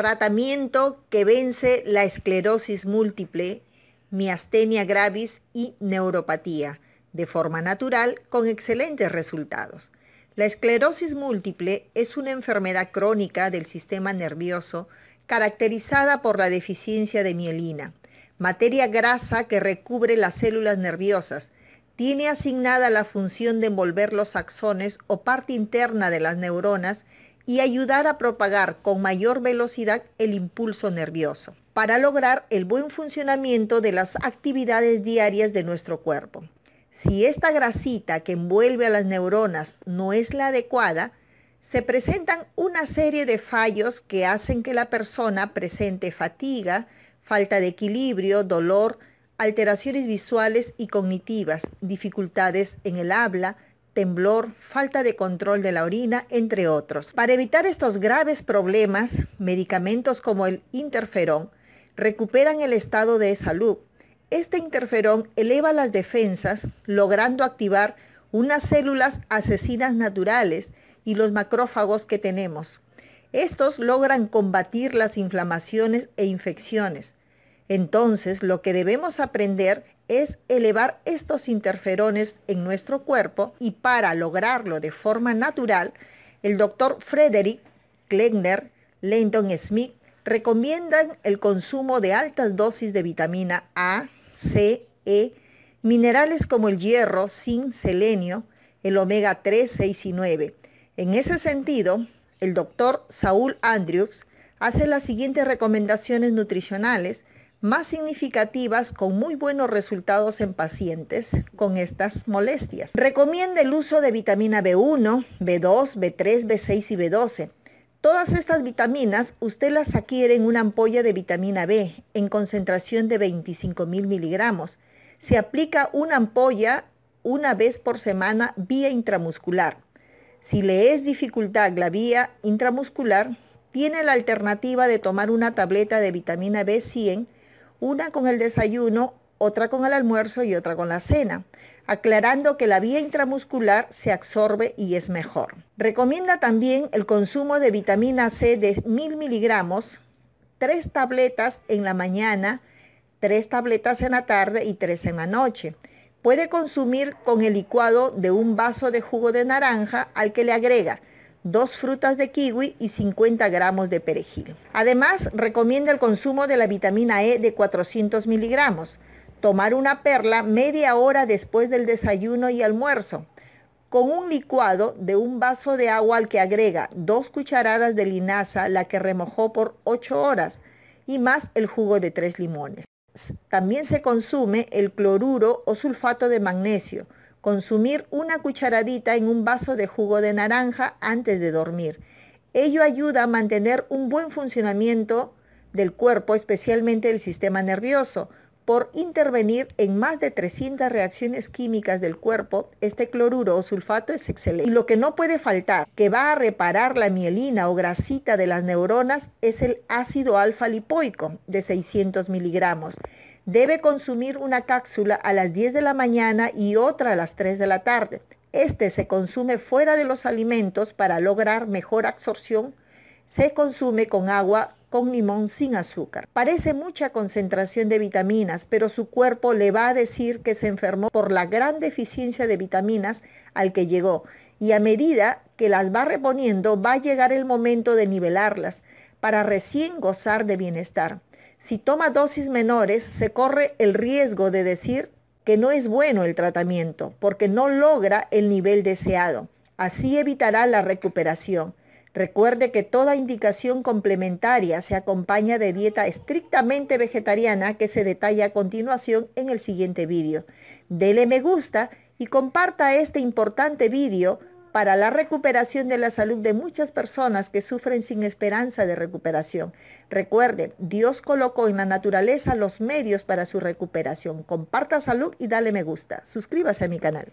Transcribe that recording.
tratamiento que vence la esclerosis múltiple, miastenia gravis y neuropatía, de forma natural con excelentes resultados. La esclerosis múltiple es una enfermedad crónica del sistema nervioso caracterizada por la deficiencia de mielina, materia grasa que recubre las células nerviosas. Tiene asignada la función de envolver los axones o parte interna de las neuronas y ayudar a propagar con mayor velocidad el impulso nervioso para lograr el buen funcionamiento de las actividades diarias de nuestro cuerpo. Si esta grasita que envuelve a las neuronas no es la adecuada, se presentan una serie de fallos que hacen que la persona presente fatiga, falta de equilibrio, dolor, alteraciones visuales y cognitivas, dificultades en el habla, temblor, falta de control de la orina, entre otros. Para evitar estos graves problemas, medicamentos como el interferón recuperan el estado de salud. Este interferón eleva las defensas, logrando activar unas células asesinas naturales y los macrófagos que tenemos. Estos logran combatir las inflamaciones e infecciones. Entonces, lo que debemos aprender es elevar estos interferones en nuestro cuerpo y para lograrlo de forma natural, el doctor Frederick kleckner lenton Smith recomiendan el consumo de altas dosis de vitamina A, C, E, minerales como el hierro, zinc, selenio, el omega 3, 6 y 9. En ese sentido, el doctor Saul Andrews hace las siguientes recomendaciones nutricionales más significativas con muy buenos resultados en pacientes con estas molestias. Recomienda el uso de vitamina B1, B2, B3, B6 y B12. Todas estas vitaminas usted las adquiere en una ampolla de vitamina B en concentración de 25.000 miligramos. Se aplica una ampolla una vez por semana vía intramuscular. Si le es dificultad la vía intramuscular, tiene la alternativa de tomar una tableta de vitamina B100 una con el desayuno, otra con el almuerzo y otra con la cena, aclarando que la vía intramuscular se absorbe y es mejor. Recomienda también el consumo de vitamina C de 1000 miligramos, tres tabletas en la mañana, tres tabletas en la tarde y tres en la noche. Puede consumir con el licuado de un vaso de jugo de naranja al que le agrega dos frutas de kiwi y 50 gramos de perejil. Además, recomienda el consumo de la vitamina E de 400 miligramos, tomar una perla media hora después del desayuno y almuerzo, con un licuado de un vaso de agua al que agrega dos cucharadas de linaza, la que remojó por 8 horas, y más el jugo de tres limones. También se consume el cloruro o sulfato de magnesio, consumir una cucharadita en un vaso de jugo de naranja antes de dormir. Ello ayuda a mantener un buen funcionamiento del cuerpo, especialmente del sistema nervioso. Por intervenir en más de 300 reacciones químicas del cuerpo, este cloruro o sulfato es excelente. Y lo que no puede faltar, que va a reparar la mielina o grasita de las neuronas, es el ácido alfa lipoico de 600 miligramos debe consumir una cápsula a las 10 de la mañana y otra a las 3 de la tarde. Este se consume fuera de los alimentos para lograr mejor absorción. Se consume con agua con limón sin azúcar. Parece mucha concentración de vitaminas, pero su cuerpo le va a decir que se enfermó por la gran deficiencia de vitaminas al que llegó. Y a medida que las va reponiendo, va a llegar el momento de nivelarlas para recién gozar de bienestar. Si toma dosis menores, se corre el riesgo de decir que no es bueno el tratamiento porque no logra el nivel deseado. Así evitará la recuperación. Recuerde que toda indicación complementaria se acompaña de dieta estrictamente vegetariana que se detalla a continuación en el siguiente vídeo. Dele me gusta y comparta este importante vídeo para la recuperación de la salud de muchas personas que sufren sin esperanza de recuperación. Recuerde, Dios colocó en la naturaleza los medios para su recuperación. Comparta salud y dale me gusta. Suscríbase a mi canal.